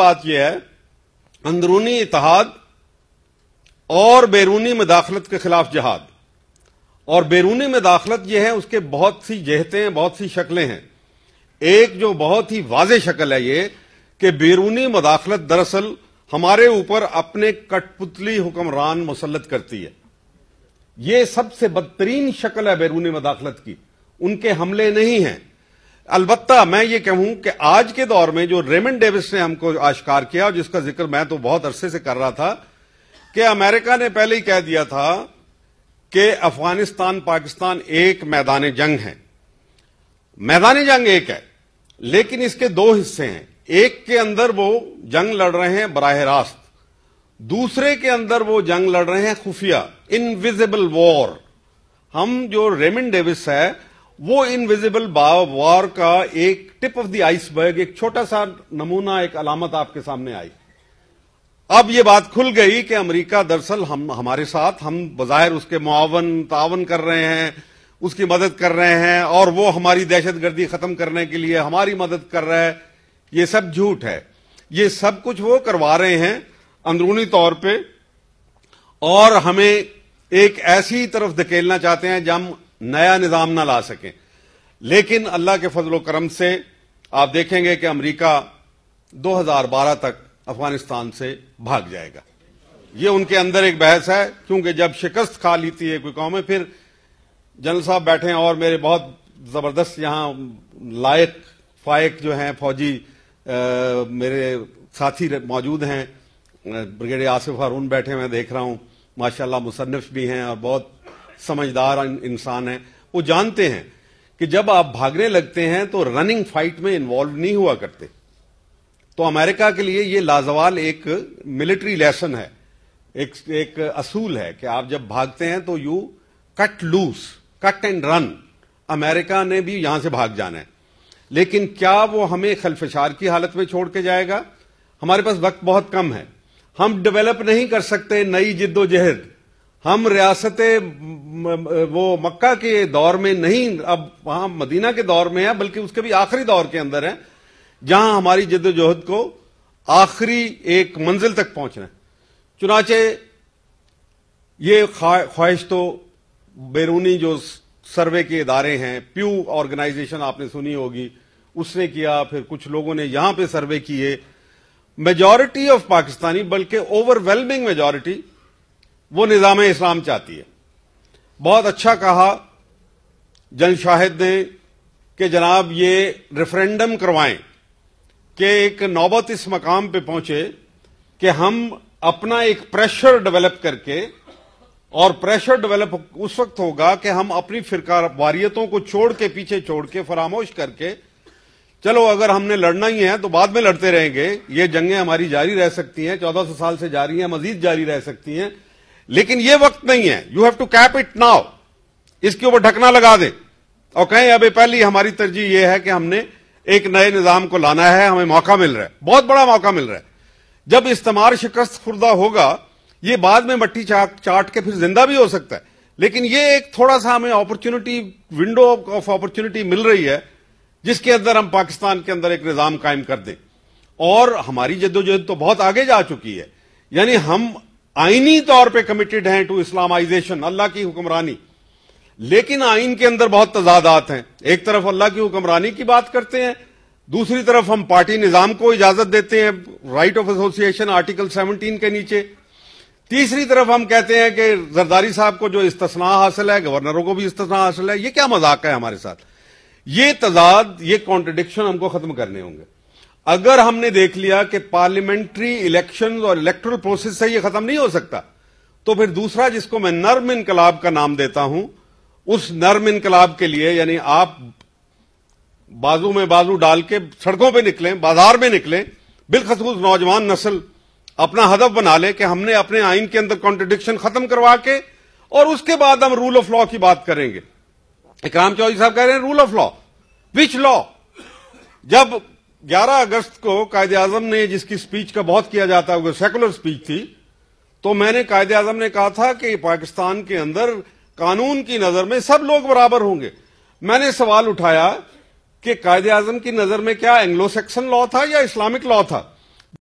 बात यह है अंदरूनी इतिहाद और बैरूनी मदाखलत के खिलाफ जहाद और बैरूनी मदाखलत यह है उसके बहुत सी जहतें हैं बहुत सी शक्लें हैं एक जो बहुत ही वाज शक्ल है ये कि बैरूनी मदाखलत दरअसल हमारे ऊपर अपने कठपुतली हुक्मरान मुसलत करती है यह सबसे बदतरीन शक्ल है बैरूनी मदाखलत की उनके हमले नहीं हैं अलबत्ता मैं ये कहूं कि आज के दौर में जो रेमन डेविस ने हमको आश्कार किया और जिसका जिक्र मैं तो बहुत अरसे से कर रहा था कि अमेरिका ने पहले ही कह दिया था कि अफगानिस्तान पाकिस्तान एक मैदान जंग है मैदान जंग एक है लेकिन इसके दो हिस्से हैं एक के अंदर वो जंग लड़ रहे हैं बराह रास्त दूसरे के अंदर वो जंग लड़ रहे हैं खुफिया इनविजिबल वॉर हम जो रेमन डेविस है वो इनविजिबल वॉर का एक टिप ऑफ द आइसबर्ग एक छोटा सा नमूना एक अलामत आपके सामने आई अब ये बात खुल गई कि अमेरिका दरअसल हम हमारे साथ हम बाजायर उसके मुआवन तावन कर रहे हैं उसकी मदद कर रहे हैं और वो हमारी दहशतगर्दी खत्म करने के लिए हमारी मदद कर रहा है ये सब झूठ है ये सब कुछ वो करवा रहे हैं अंदरूनी तौर पे और हमें एक ऐसी तरफ धकेलना चाहते हैं जब नया निज़ाम ना ला सकें लेकिन अल्लाह के फजल करम से आप देखेंगे कि अमरीका दो हजार बारह तक अफगानिस्तान से भाग जाएगा ये उनके अंदर एक बहस है क्योंकि जब शिकस्त खा लेती है कोई कौमें फिर जनरल साहब बैठे हैं और मेरे बहुत जबरदस्त यहां लायक फायक जो हैं फौजी आ, मेरे साथी मौजूद हैं ब्रिगेडियर आसिफ हारून बैठे मैं देख रहा हूं माशाल्लाह मुसन्फ भी हैं और बहुत समझदार इंसान है वो जानते हैं कि जब आप भागने लगते हैं तो रनिंग फाइट में इन्वॉल्व नहीं हुआ करते तो अमेरिका के लिए ये लाजवाल एक मिलिट्री लेसन है एक एक असूल है कि आप जब भागते हैं तो you cut loose cut and run America ने भी यहां से भाग जाना है लेकिन क्या वो हमें खलफशार की हालत में छोड़ के जाएगा हमारे पास वक्त बहुत कम है हम डेवलप नहीं कर सकते नई जिद्दोजहद हम रियासतें वो मक्का के दौर में नहीं अब वहां मदीना के दौर में है बल्कि उसके भी आखिरी दौर के अंदर है जहां हमारी जद्दोजहद को आखिरी एक मंजिल तक पहुंचना है चुनाचे ये ख्वाहिश तो बैरूनी जो सर्वे के इदारे हैं प्यू ऑर्गेनाइजेशन आपने सुनी होगी उसने किया फिर कुछ लोगों ने यहां पे सर्वे किए मेजॉरिटी ऑफ पाकिस्तानी बल्कि ओवरवेलमिंग मेजॉरिटी वो निज़ाम इस्लाम चाहती है बहुत अच्छा कहा जनशाहिद ने कि जनाब ये रेफरेंडम करवाएं कि एक नौबत इस मकाम पे पहुंचे कि हम अपना एक प्रेशर डेवलप करके और प्रेशर डेवलप उस वक्त होगा कि हम अपनी फिर वारियतों को छोड़ के पीछे छोड़ के फरामोश करके चलो अगर हमने लड़ना ही है तो बाद में लड़ते रहेंगे ये जंगें हमारी जारी रह सकती हैं चौदह सौ साल से जारी हैं मजीद जारी रह सकती हैं लेकिन यह वक्त नहीं है you have to cap it now इसके ऊपर ढकना लगा दे और कहें अभी पहली हमारी तरजीह यह है कि हमने एक नए निजाम को लाना है हमें मौका मिल रहा है बहुत बड़ा मौका मिल रहा है जब इस्तेमाल शिकस्त खुर्दा होगा ये बाद में मट्टी चाट चाट के फिर जिंदा भी हो सकता है लेकिन ये एक थोड़ा सा हमें अपॉर्चुनिटी विंडो ऑफ अपॉर्चुनिटी मिल रही है जिसके अंदर हम पाकिस्तान के अंदर एक निजाम कायम कर दें और हमारी जद्दोजहद तो बहुत आगे जा चुकी है यानी हम आईनी तौर पे कमिटेड हैं टू इस्लामाइजेशन अल्लाह की हुक्मरानी लेकिन आइन के अंदर बहुत तजादात हैं एक तरफ अल्लाह की हुक्मरानी की बात करते हैं दूसरी तरफ हम पार्टी निजाम को इजाजत देते हैं राइट ऑफ एसोसिएशन आर्टिकल 17 के नीचे तीसरी तरफ हम कहते हैं कि जरदारी साहब को जो इस्तना हासिल है गवर्नरों को भी इस्तना हासिल है ये क्या मजाक है हमारे साथ ये तजाद ये कॉन्ट्रडिक्शन हमको खत्म करने होंगे अगर हमने देख लिया कि पार्लियामेंट्री इलेक्शन और इलेक्ट्रल प्रोसेस से यह खत्म नहीं हो सकता तो फिर दूसरा जिसको मैं नर्म इनकलाब का नाम देता हूं उस नर्म इनकलाब के लिए यानी आप बाजू में बाजू डाल के सड़कों पर निकलें बाजार में निकलें बिलखसूस नौजवान नस्ल अपना हदफ बना ले कि हमने अपने आइन के अंदर कॉन्ट्रडिक्शन खत्म करवा के और उसके बाद हम रूल ऑफ लॉ की बात करेंगे इकराम चौधरी साहब कह रहे हैं rule of law which law जब 11 अगस्त को कायद आजम ने जिसकी स्पीच का बहुत किया जाता है वो सेकुलर स्पीच थी तो मैंने कायद आजम ने कहा था कि पाकिस्तान के अंदर कानून की नजर में सब लोग बराबर होंगे मैंने सवाल उठाया कि कायद आजम की नजर में क्या एंग्लो सेक्शन लॉ था या इस्लामिक लॉ था